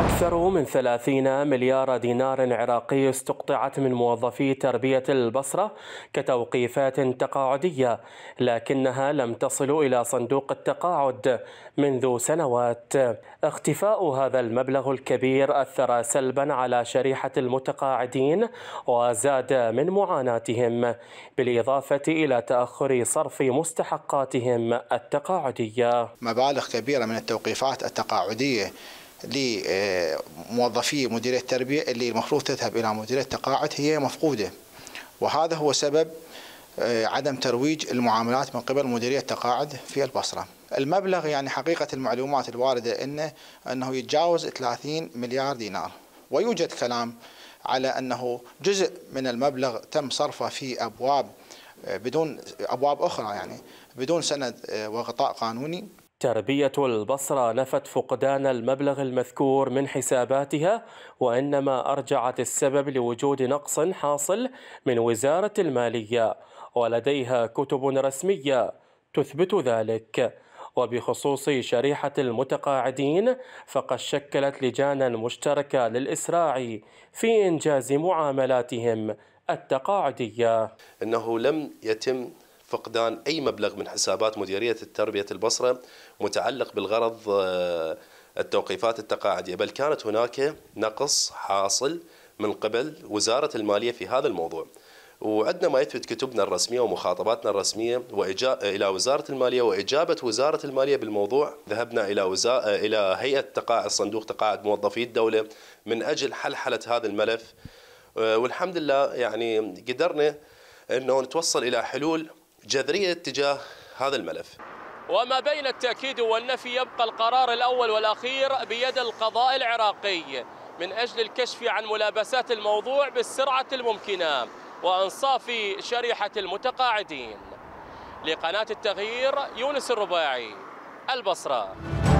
أكثر من 30 مليار دينار عراقي استقطعت من موظفي تربية البصرة كتوقيفات تقاعدية لكنها لم تصل إلى صندوق التقاعد منذ سنوات اختفاء هذا المبلغ الكبير أثر سلبا على شريحة المتقاعدين وزاد من معاناتهم بالإضافة إلى تأخر صرف مستحقاتهم التقاعدية مبالغ كبيرة من التوقيفات التقاعدية لموظفي مديريه التربيه اللي المفروض تذهب الى مديريه التقاعد هي مفقوده وهذا هو سبب آه، عدم ترويج المعاملات من قبل مديريه التقاعد في البصره. المبلغ يعني حقيقه المعلومات الوارده انه انه يتجاوز 30 مليار دينار ويوجد كلام على انه جزء من المبلغ تم صرفه في ابواب آه، بدون ابواب اخرى يعني بدون سند آه، وغطاء قانوني تربية البصرة لفت فقدان المبلغ المذكور من حساباتها وإنما أرجعت السبب لوجود نقص حاصل من وزارة المالية ولديها كتب رسمية تثبت ذلك وبخصوص شريحة المتقاعدين فقد شكلت لجانا مشتركة للإسراع في إنجاز معاملاتهم التقاعدية. أنه لم يتم فقدان أي مبلغ من حسابات مديرية التربية البصرة متعلق بالغرض آه، التوقيفات التقاعدية بل كانت هناك نقص حاصل من قبل وزارة المالية في هذا الموضوع وعندنا ما يثبت كتبنا الرسمية ومخاطباتنا الرسمية وإجا... إلى وزارة المالية وإجابة وزارة المالية بالموضوع ذهبنا إلى وزا... آه، إلى هيئة تقاعد صندوق تقاعد موظفي الدولة من أجل حلحلة هذا الملف آه، والحمد لله يعني قدرنا أنه نتوصل إلى حلول جذرية تجاه هذا الملف وما بين التأكيد والنفي يبقى القرار الأول والأخير بيد القضاء العراقي من أجل الكشف عن ملابسات الموضوع بالسرعة الممكنة وأنصاف شريحة المتقاعدين لقناة التغيير يونس الرباعي البصره